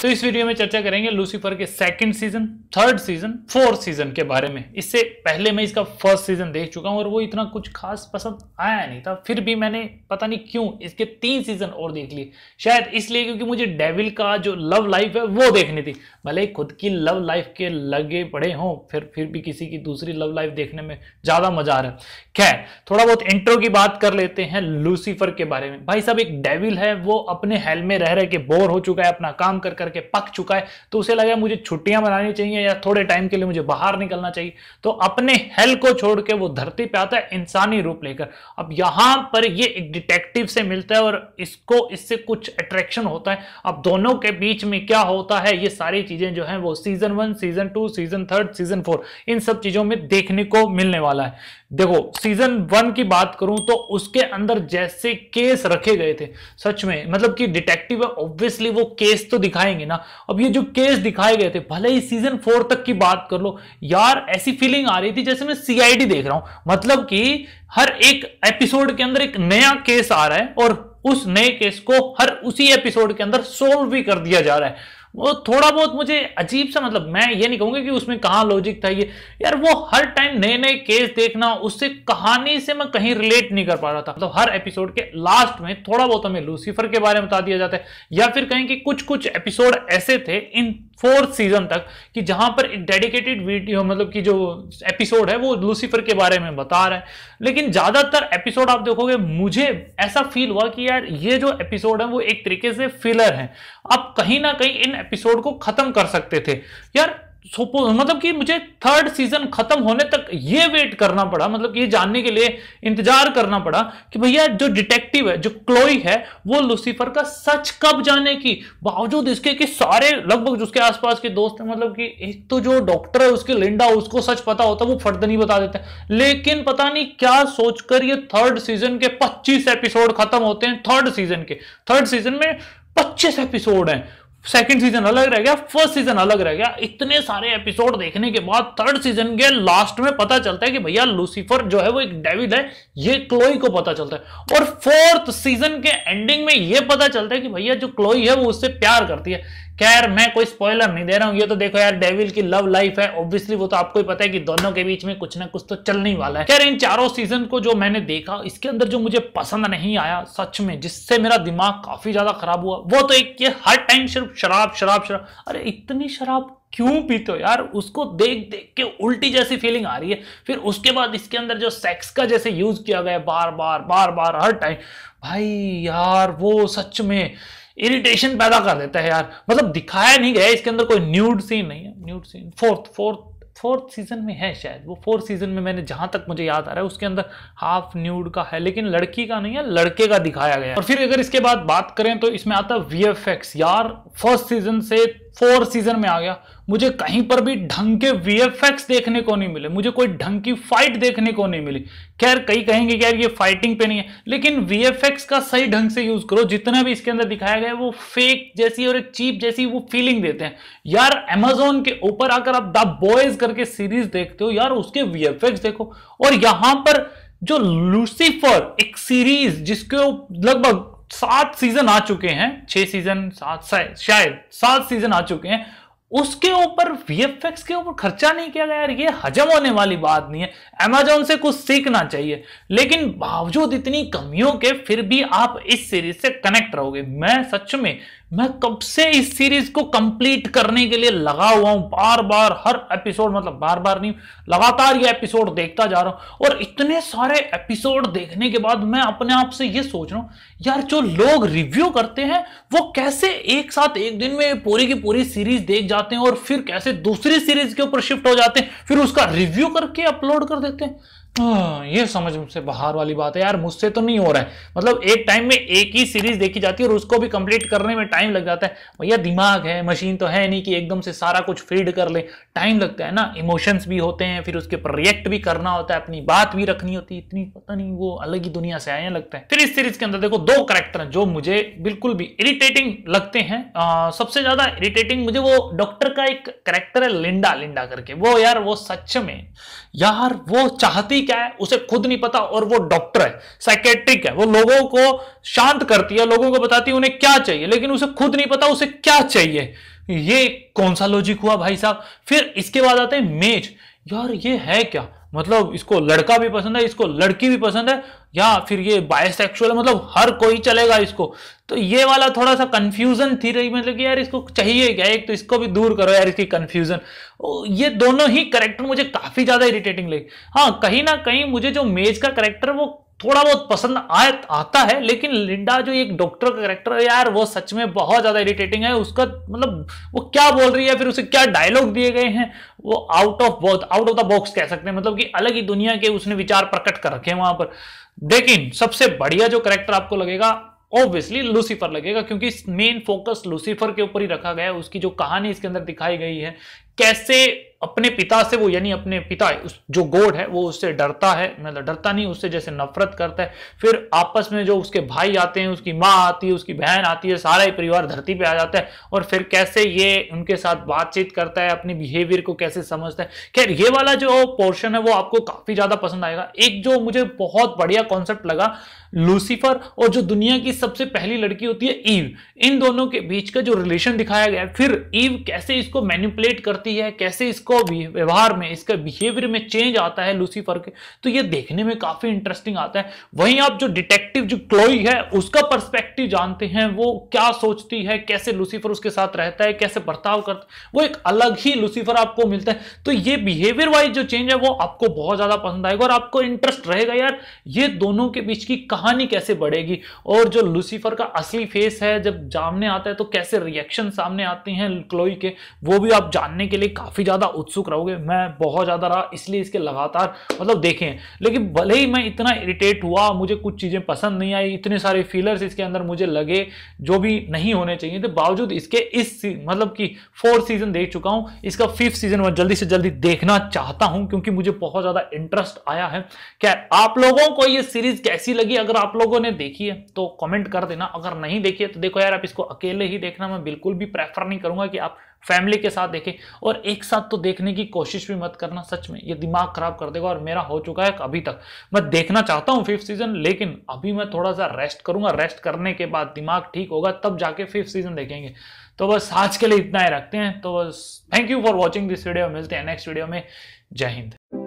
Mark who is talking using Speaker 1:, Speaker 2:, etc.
Speaker 1: तो इस वीडियो में चर्चा करेंगे लूसीफर के second season third season fourth season के बारे में इससे पहले मैं इसका फर्स्ट सीजन देख चुका हूं और वो इतना कुछ खास पसंद आया नहीं था फिर भी मैंने पता नहीं क्यों इसके तीन सीजन और देख लिए शायद इसलिए क्योंकि मुझे डेविल का जो लव लाइफ है वो देखनी थी भले खुद की लव लाइफ के लगे पड़े हों फिर फिर भी किसी की दूसरी लव लाइफ देखने में ज्यादा मजा आ रहा है खैर थोड़ा बहुत इंट्रो की बात कर लेते हैं लूसीफर के बारे में भाई साहब एक डेविल है वो अपने हेल में रह रहे के बोर हो चुका है अपना काम कर करके पक चुका है तो उसे लगा मुझे छुट्टियां मनानी चाहिए या थोड़े टाइम के लिए मुझे बाहर निकलना चाहिए तो अपने हेल को छोड़ के वो धरती पे आता है इंसानी रूप लेकर अब यहां पर ये एक डिटेक्टिव से मिलता है और इसको इससे कुछ अट्रैक्शन होता है अब दोनों के बीच में क्या होता है ये सारी चीजें जो है वो season one season two season third season four इन सब चीजों में देखने को मिलने वाला है देखो सीजन वन की बात करूं तो उसके अंदर जैसे केस रखे गए थे सच में मतलब कि डिटेक्टिव है ऑब्वियसली वो केस तो दिखाएंगे ना अब ये जो केस दिखाए गए थे भले ही सीजन फोर तक की बात कर लो यार ऐसी फीलिंग आ रही थी जैसे मैं सीआईडी देख रहा हूं मतलब कि हर एक एपिसोड के अंदर एक नया केस आ रहा है और उस नए केस को हर उसी एपिसोड के अंदर सोल्व भी कर दिया जा रहा है वो थोड़ा बहुत मुझे अजीब सा मतलब मैं ये नहीं कहूंगी कि उसमें कहाँ लॉजिक था ये यार वो हर टाइम नए नए केस देखना उससे कहानी से मैं कहीं रिलेट नहीं कर पा रहा था मतलब हर एपिसोड के लास्ट में थोड़ा बहुत हमें लूसीफर के बारे में बता दिया जाता है या फिर कहें कि कुछ कुछ एपिसोड ऐसे थे इन फोर्थ सीजन तक कि जहां पर एक डेडिकेटेड वीडियो मतलब कि जो एपिसोड है वो लूसीफर के बारे में बता रहे हैं लेकिन ज्यादातर एपिसोड आप देखोगे मुझे ऐसा फील हुआ कि यार ये जो एपिसोड है वो एक तरीके से फिलर है आप कहीं ना कहीं इन एपिसोड को खत्म कर सकते थे यार मतलब कि मुझे थर्ड सीजन खत्म होने तक ये वेट करना पड़ा मतलब ये जानने के लिए इंतजार करना पड़ा कि भैया जो डिटेक्टिव है जो क्लोई है वो लुसीफर का सच कब जाने की बावजूद इसके कि सारे लगभग उसके आसपास के दोस्त हैं मतलब कि एक तो जो डॉक्टर है उसके लिंडा उसको सच पता होता वो फर्द नहीं बता देते लेकिन पता नहीं क्या सोचकर ये थर्ड सीजन के पच्चीस एपिसोड खत्म होते हैं थर्ड सीजन के थर्ड सीजन में पच्चीस एपिसोड हैं सेकेंड सीजन अलग रह गया फर्स्ट सीजन अलग रह गया इतने सारे एपिसोड देखने के बाद थर्ड सीजन के लास्ट में पता चलता है कि भैया लूसीफर जो है वो एक डेविड है ये क्लोई को पता चलता है और फोर्थ सीजन के एंडिंग में ये पता चलता है कि भैया जो क्लोई है वो उससे प्यार करती है खैर मैं कोई स्पॉइलर नहीं दे रहा हूँ ये तो देखो यार डेविल की लव लाइफ है ऑब्वियसली वो तो आपको ही पता है कि दोनों के बीच में कुछ ना कुछ तो चलने वाला है खैर इन चारों सीजन को जो मैंने देखा इसके अंदर जो मुझे पसंद नहीं आया सच में जिससे मेरा दिमाग काफी ज्यादा खराब हुआ वो तो एक ये हर टाइम सिर्फ शराब शराब शराब अरे इतनी शराब क्यों पीते हो यार उसको देख देख के उल्टी जैसी फीलिंग आ रही है फिर उसके बाद इसके अंदर जो सेक्स का जैसे यूज किया गया बार बार बार बार हर टाइम भाई यार वो सच में इरिटेशन पैदा कर देता है यार मतलब दिखाया नहीं गया इसके अंदर कोई न्यूड सीन नहीं है nude scene fourth fourth fourth season में है शायद वो फोर्थ सीजन में मैंने जहां तक मुझे याद आ रहा है उसके अंदर हाफ न्यूड का है लेकिन लड़की का नहीं है लड़के का दिखाया गया और फिर अगर इसके बाद बात करें तो इसमें आता वी यार फर्स्ट सीजन से फोर सीजन में आ गया मुझे कहीं पर भी ढंग के वीएफएक्स देखने को नहीं मिले मुझे कोई ढंग की फाइट देखने को नहीं मिली खैर कई कहेंगे यार ये फाइटिंग पे नहीं है लेकिन वीएफएक्स का सही ढंग से यूज करो जितना भी इसके अंदर दिखाया गया है वो फेक जैसी और एक चीप जैसी वो फीलिंग देते हैं यार एमेजोन के ऊपर आकर आप द बॉयज करके सीरीज देखते हो यार उसके वी देखो और यहां पर जो लूसीफर एक सीरीज जिसके लगभग सात सीजन आ चुके हैं छह सीजन सात शायद सात सीजन आ चुके हैं उसके ऊपर वीएफएक्स के ऊपर खर्चा नहीं किया गया यार ये हजम होने वाली बात नहीं है अमेजोन से कुछ सीखना चाहिए लेकिन बावजूद इतनी कमियों के फिर भी आप इस सीरीज से कनेक्ट रहोगे मैं सच में मैं कब से इस सीरीज को कंप्लीट करने के लिए लगा हुआ हूं बार बार हर एपिसोड मतलब बार बार नहीं लगातार ये एपिसोड देखता जा रहा हूं और इतने सारे एपिसोड देखने के बाद मैं अपने आप से ये सोच रहा हूं यार जो लोग रिव्यू करते हैं वो कैसे एक साथ एक दिन में पूरी की पूरी सीरीज देख जाते हैं और फिर कैसे दूसरी सीरीज के ऊपर शिफ्ट हो जाते हैं फिर उसका रिव्यू करके अपलोड कर देते हैं हाँ, ये समझ से बाहर वाली बात है यार मुझसे तो नहीं हो रहा है मतलब एक टाइम में एक ही सीरीज देखी जाती है और उसको भी कंप्लीट करने में टाइम लग जाता है भैया दिमाग है मशीन तो है नहीं कि एकदम से सारा कुछ फीड कर ले टाइम लगता है ना इमोशंस भी होते हैं फिर उसके ऊपर रिएक्ट भी करना होता है अपनी बात भी रखनी होती है इतनी पता नहीं वो अलग ही दुनिया से आए लगता है फिर इस सीरीज के अंदर देखो दो करेक्टर जो मुझे बिल्कुल भी इरिटेटिंग लगते हैं सबसे ज्यादा इरिटेटिंग मुझे वो डॉक्टर का एक करेक्टर है लिंडा लिंडा करके वो यार वो सच में यार वो चाहती क्या है उसे खुद नहीं पता और वो डॉक्टर है साइकेट्रिक है वो लोगों को शांत करती है लोगों को बताती है उन्हें क्या चाहिए लेकिन उसे खुद नहीं पता उसे क्या चाहिए ये कौन सा लॉजिक हुआ भाई साहब फिर इसके बाद आते हैं मेज यार ये है क्या मतलब इसको लड़का भी पसंद है इसको लड़की भी पसंद है या फिर ये बायोसेक्सुअल है मतलब हर कोई चलेगा इसको तो ये वाला थोड़ा सा कन्फ्यूजन थी रही मतलब कि यार इसको चाहिए क्या एक तो इसको भी दूर करो यार इसकी कन्फ्यूजन ये दोनों ही करेक्टर मुझे काफ़ी ज़्यादा इरिटेटिंग लगी हाँ कहीं ना कहीं मुझे जो मेज का करेक्टर वो थोड़ा बहुत पसंद आय आता है लेकिन लिंडा जो एक डॉक्टर का करेक्टर है यार वो सच में बहुत ज़्यादा इरिटेटिंग है उसका मतलब वो क्या बोल रही है फिर उसे क्या डायलॉग दिए गए हैं वो out of box out of the box कह सकते हैं मतलब कि अलग ही दुनिया के उसने विचार प्रकट कर रखे हैं वहां पर लेकिन सबसे बढ़िया जो करेक्टर आपको लगेगा ऑब्वियसली लूसीफर लगेगा क्योंकि मेन फोकस लूसीफर के ऊपर ही रखा गया है उसकी जो कहानी इसके अंदर दिखाई गई है कैसे अपने पिता से वो यानी अपने पिता जो गोड है वो उससे डरता है मतलब डरता नहीं उससे जैसे नफरत करता है फिर आपस में जो उसके भाई आते हैं उसकी माँ आती है उसकी बहन आती है सारा ही परिवार धरती पे आ जाता है और फिर कैसे ये उनके साथ बातचीत करता है अपने बिहेवियर को कैसे समझता है खैर ये वाला जो पोर्शन है वो आपको काफी ज्यादा पसंद आएगा एक जो मुझे बहुत बढ़िया कॉन्सेप्ट लगा लूसीफर और जो दुनिया की सबसे पहली लड़की होती है ईव इन दोनों के बीच का जो रिलेशन दिखाया गया फिर ईव कैसे इसको मैन्युपुलेट करती सकती है कैसे इसको भी व्यवहार में इसके बिहेवियर में चेंज आता है लूसीफर के तो ये देखने में काफी इंटरेस्टिंग आता है वहीं आप जो डिटेक्टिव जो क्लोई है उसका परस्पेक्टिव जानते हैं वो क्या सोचती है कैसे लूसीफर उसके साथ रहता है कैसे बर्ताव करता है वो एक अलग ही लूसीफर आपको मिलता है तो ये बिहेवियर वाइज जो चेंज है वो आपको बहुत ज्यादा पसंद आएगा और आपको इंटरेस्ट रहेगा यार ये दोनों के बीच की कहानी कैसे बढ़ेगी और जो लूसीफर का असली फेस है जब सामने आता है तो कैसे रिएक्शन सामने आते हैं क्लोई के वो भी आप जानने के के लिए काफ़ी ज़्यादा उत्सुक रहोगे मैं बहुत ज़्यादा रहा इसलिए इसके लगातार मतलब देखें लेकिन भले ही मैं इतना इरिटेट हुआ मुझे कुछ चीज़ें पसंद नहीं आई इतने सारे फीलर्स इसके अंदर मुझे लगे जो भी नहीं होने चाहिए थे बावजूद इसके इस मतलब कि फोर्थ सीजन देख चुका हूँ इसका फिफ्थ सीजन मैं जल्दी से जल्दी देखना चाहता हूँ क्योंकि मुझे बहुत ज़्यादा इंटरेस्ट आया है क्या आप लोगों को ये सीरीज कैसी लगी अगर आप लोगों ने देखी है तो कमेंट कर देना अगर नहीं देखी है तो देखो यार आप इसको अकेले ही देखना मैं बिल्कुल भी प्रेफर नहीं करूंगा कि आप फैमिली के साथ देखें और एक साथ तो देखने की कोशिश भी मत करना सच में ये दिमाग खराब कर देगा और मेरा हो चुका है अभी तक मैं देखना चाहता हूँ फिफ्थ सीजन लेकिन अभी मैं थोड़ा सा रेस्ट करूंगा रेस्ट करने के बाद दिमाग ठीक होगा तब जाके फिफ्थ सीजन देखेंगे तो बस आज के लिए इतना ही रखते हैं तो बस thank you for watching this video मिलते हैं नेक्स्ट वीडियो में जय हिंद